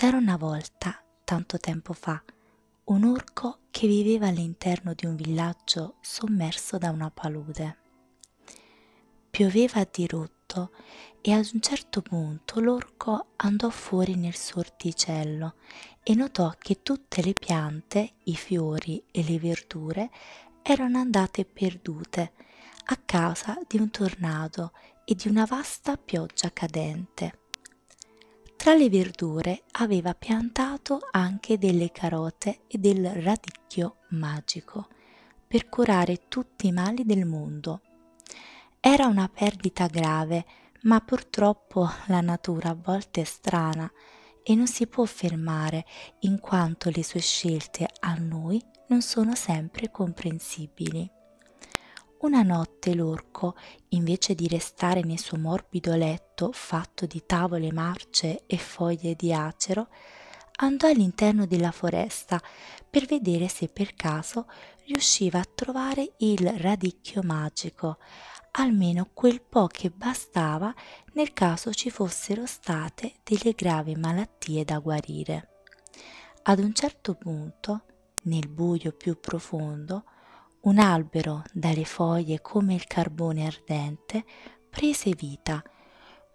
C'era una volta, tanto tempo fa, un orco che viveva all'interno di un villaggio sommerso da una palude. Pioveva a dirotto e ad un certo punto l'orco andò fuori nel suo orticello e notò che tutte le piante, i fiori e le verdure erano andate perdute a causa di un tornado e di una vasta pioggia cadente. Tra le verdure aveva piantato anche delle carote e del radicchio magico per curare tutti i mali del mondo. Era una perdita grave, ma purtroppo la natura a volte è strana e non si può fermare in quanto le sue scelte a noi non sono sempre comprensibili. Una notte l'orco, invece di restare nel suo morbido letto fatto di tavole marce e foglie di acero, andò all'interno della foresta per vedere se per caso riusciva a trovare il radicchio magico, almeno quel po che bastava nel caso ci fossero state delle gravi malattie da guarire. Ad un certo punto, nel buio più profondo, un albero, dalle foglie come il carbone ardente, prese vita,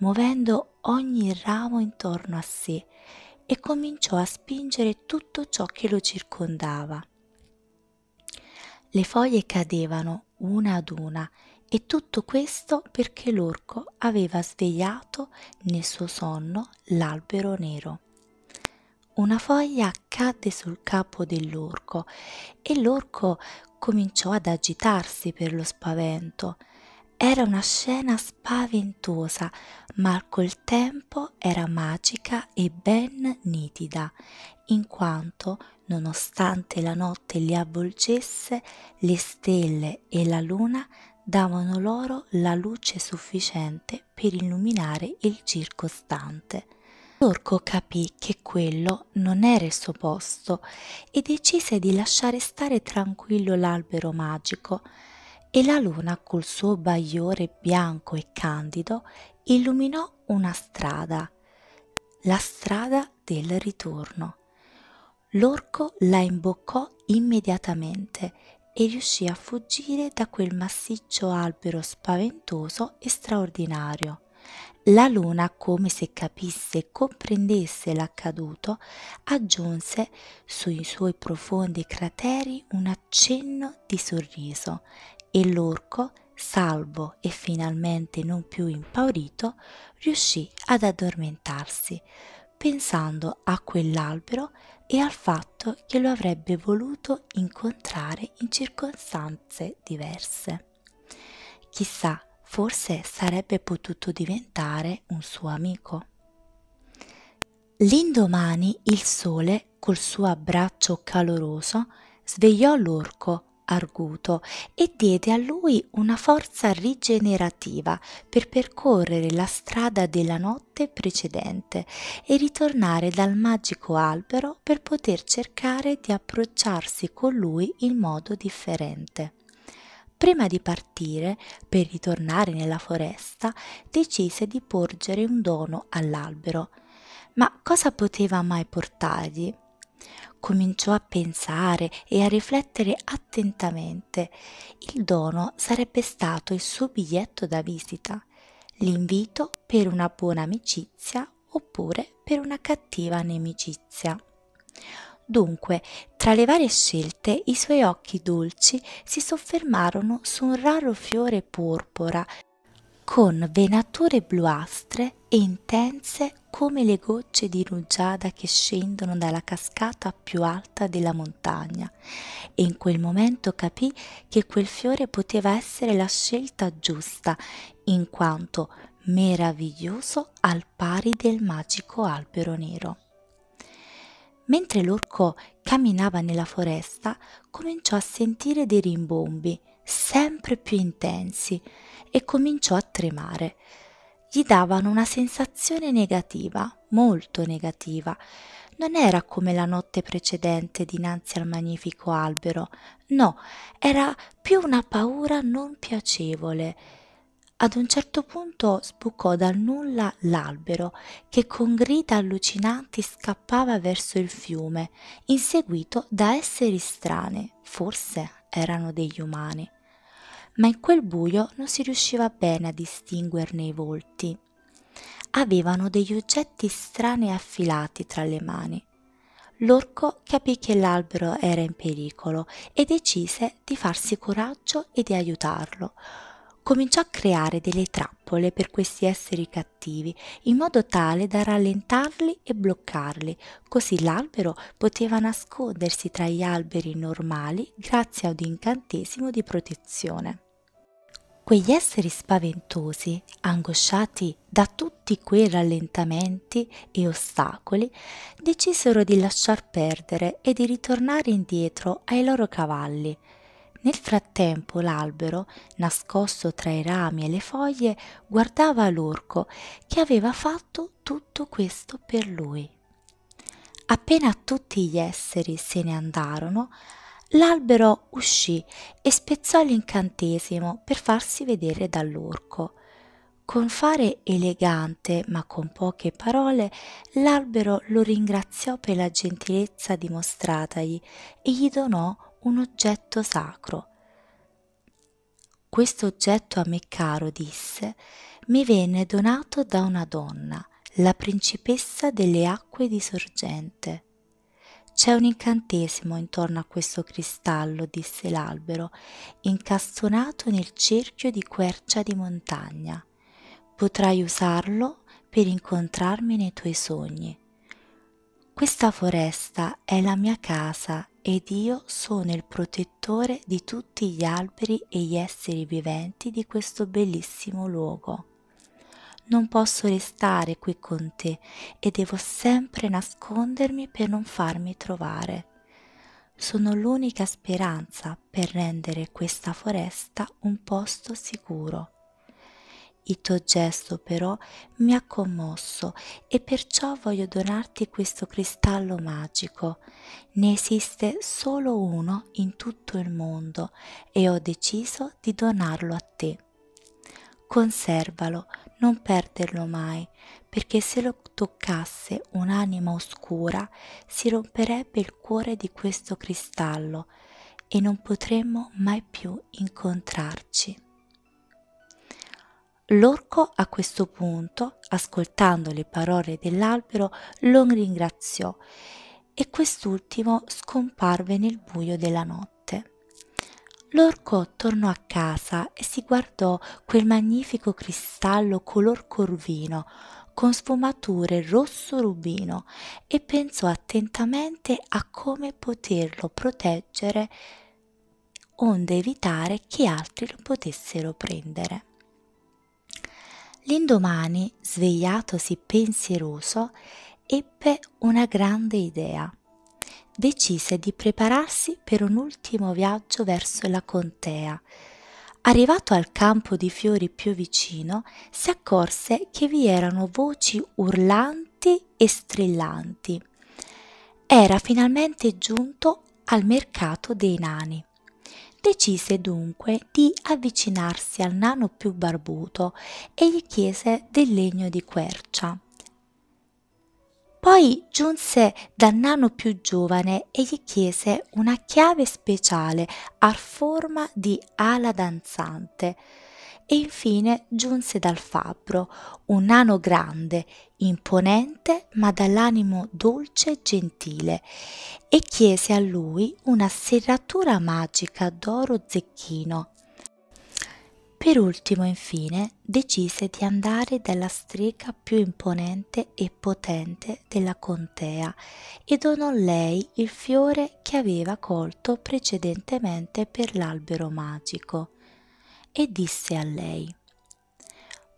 muovendo ogni ramo intorno a sé e cominciò a spingere tutto ciò che lo circondava. Le foglie cadevano una ad una e tutto questo perché l'orco aveva svegliato nel suo sonno l'albero nero. Una foglia cadde sul capo dell'orco e l'orco cominciò ad agitarsi per lo spavento. Era una scena spaventosa, ma col tempo era magica e ben nitida, in quanto, nonostante la notte li avvolgesse, le stelle e la luna davano loro la luce sufficiente per illuminare il circostante. L'orco capì che quello non era il suo posto e decise di lasciare stare tranquillo l'albero magico e la luna col suo bagliore bianco e candido illuminò una strada, la strada del ritorno. L'orco la imboccò immediatamente e riuscì a fuggire da quel massiccio albero spaventoso e straordinario. La luna, come se capisse e comprendesse l'accaduto, aggiunse sui suoi profondi crateri un accenno di sorriso e l'orco, salvo e finalmente non più impaurito, riuscì ad addormentarsi, pensando a quell'albero e al fatto che lo avrebbe voluto incontrare in circostanze diverse. Chissà forse sarebbe potuto diventare un suo amico. L'indomani il sole, col suo abbraccio caloroso, svegliò l'orco arguto e diede a lui una forza rigenerativa per percorrere la strada della notte precedente e ritornare dal magico albero per poter cercare di approcciarsi con lui in modo differente. Prima di partire, per ritornare nella foresta, decise di porgere un dono all'albero. Ma cosa poteva mai portargli? Cominciò a pensare e a riflettere attentamente. Il dono sarebbe stato il suo biglietto da visita, l'invito per una buona amicizia oppure per una cattiva nemicizia. Dunque, tra le varie scelte, i suoi occhi dolci si soffermarono su un raro fiore porpora, con venature bluastre e intense come le gocce di rugiada che scendono dalla cascata più alta della montagna. E in quel momento capì che quel fiore poteva essere la scelta giusta, in quanto meraviglioso al pari del magico albero nero. Mentre l'orco camminava nella foresta, cominciò a sentire dei rimbombi sempre più intensi e cominciò a tremare. Gli davano una sensazione negativa, molto negativa. Non era come la notte precedente dinanzi al magnifico albero, no, era più una paura non piacevole ad un certo punto sbucò dal nulla l'albero, che con grida allucinanti scappava verso il fiume, inseguito da esseri strani, forse erano degli umani. Ma in quel buio non si riusciva bene a distinguerne i volti. Avevano degli oggetti strani e affilati tra le mani. L'orco capì che l'albero era in pericolo e decise di farsi coraggio e di aiutarlo cominciò a creare delle trappole per questi esseri cattivi, in modo tale da rallentarli e bloccarli, così l'albero poteva nascondersi tra gli alberi normali grazie ad un incantesimo di protezione. Quegli esseri spaventosi, angosciati da tutti quei rallentamenti e ostacoli, decisero di lasciar perdere e di ritornare indietro ai loro cavalli, nel frattempo l'albero, nascosto tra i rami e le foglie, guardava l'orco che aveva fatto tutto questo per lui. Appena tutti gli esseri se ne andarono, l'albero uscì e spezzò l'incantesimo per farsi vedere dall'orco. Con fare elegante ma con poche parole, l'albero lo ringraziò per la gentilezza dimostratagli e gli donò un oggetto sacro. Questo oggetto a me caro, disse, mi venne donato da una donna, la principessa delle acque di sorgente. C'è un incantesimo intorno a questo cristallo, disse l'albero, incastonato nel cerchio di quercia di montagna. Potrai usarlo per incontrarmi nei tuoi sogni. Questa foresta è la mia casa ed io sono il protettore di tutti gli alberi e gli esseri viventi di questo bellissimo luogo. Non posso restare qui con te e devo sempre nascondermi per non farmi trovare. Sono l'unica speranza per rendere questa foresta un posto sicuro. Il tuo gesto però mi ha commosso e perciò voglio donarti questo cristallo magico. Ne esiste solo uno in tutto il mondo e ho deciso di donarlo a te. Conservalo, non perderlo mai, perché se lo toccasse un'anima oscura si romperebbe il cuore di questo cristallo e non potremmo mai più incontrarci. L'orco a questo punto, ascoltando le parole dell'albero, lo ringraziò e quest'ultimo scomparve nel buio della notte. L'orco tornò a casa e si guardò quel magnifico cristallo color corvino, con sfumature rosso rubino, e pensò attentamente a come poterlo proteggere onde evitare che altri lo potessero prendere. L'indomani, svegliatosi pensieroso, ebbe una grande idea. Decise di prepararsi per un ultimo viaggio verso la contea. Arrivato al campo di fiori più vicino, si accorse che vi erano voci urlanti e strillanti. Era finalmente giunto al mercato dei nani. Decise dunque di avvicinarsi al nano più barbuto e gli chiese del legno di quercia. Poi giunse dal nano più giovane e gli chiese una chiave speciale a forma di ala danzante, e infine giunse dal fabbro un nano grande, imponente, ma dall'animo dolce e gentile, e chiese a lui una serratura magica d'oro zecchino. Per ultimo, infine, decise di andare dalla strega più imponente e potente della contea e donò lei il fiore che aveva colto precedentemente per l'albero magico e disse a lei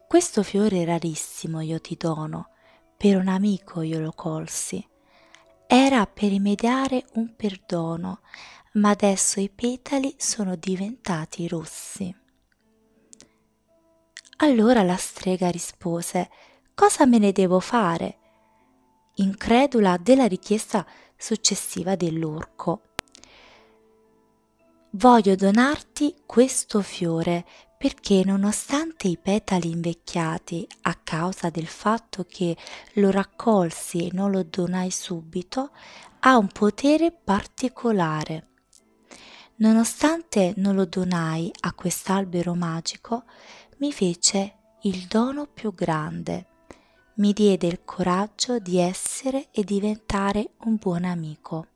Questo fiore rarissimo io ti dono, per un amico io lo colsi. Era per rimediare un perdono, ma adesso i petali sono diventati rossi. Allora la strega rispose Cosa me ne devo fare? incredula della richiesta successiva dell'orco Voglio donarti questo fiore perché nonostante i petali invecchiati a causa del fatto che lo raccolsi e non lo donai subito, ha un potere particolare. Nonostante non lo donai a quest'albero magico, mi fece il dono più grande. Mi diede il coraggio di essere e diventare un buon amico.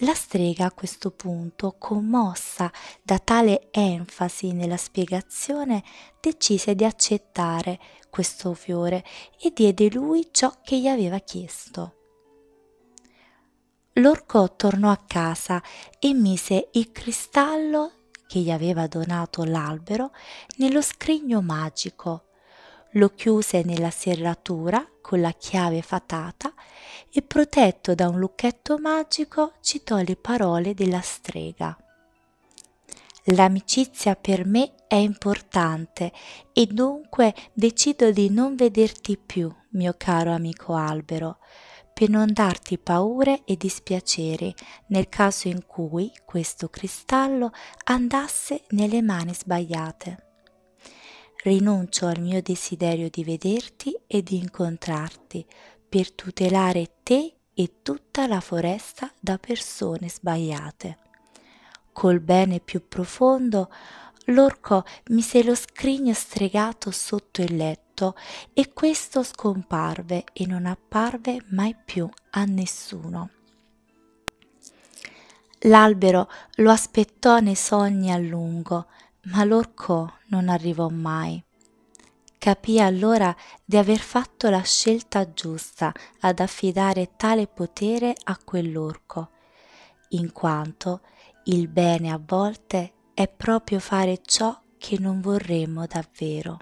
La strega a questo punto, commossa da tale enfasi nella spiegazione, decise di accettare questo fiore e diede lui ciò che gli aveva chiesto. L'orco tornò a casa e mise il cristallo che gli aveva donato l'albero nello scrigno magico lo chiuse nella serratura con la chiave fatata e protetto da un lucchetto magico citò le parole della strega. L'amicizia per me è importante e dunque decido di non vederti più, mio caro amico albero, per non darti paure e dispiaceri nel caso in cui questo cristallo andasse nelle mani sbagliate rinuncio al mio desiderio di vederti e di incontrarti per tutelare te e tutta la foresta da persone sbagliate. Col bene più profondo, l'orco mise lo scrigno stregato sotto il letto e questo scomparve e non apparve mai più a nessuno. L'albero lo aspettò nei sogni a lungo, ma l'orco non arrivò mai. Capì allora di aver fatto la scelta giusta ad affidare tale potere a quell'orco, in quanto il bene a volte è proprio fare ciò che non vorremmo davvero.